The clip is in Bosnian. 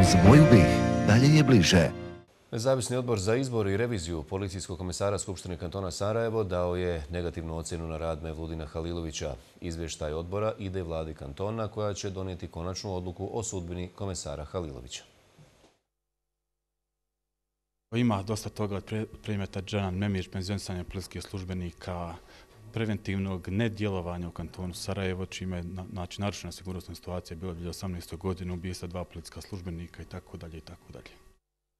Uz moju bih, dalje je bliže. Nezavisni odbor za izbor i reviziju policijskog komisara Skupštine kantona Sarajevo dao je negativnu ocjenu na rad Mevludina Halilovića. Izvještaj odbora ide vladi kantona koja će donijeti konačnu odluku o sudbini komisara Halilovića. Ima dosta toga od primjeta Dženan Memić, penzionisanje policijskih službenika preventivnog nedjelovanja u kantonu Sarajevo, čime je znači, narušena sigurnosna situacija bila 2018. godine, ubije sa dva politika službenika i tako dalje i tako dalje.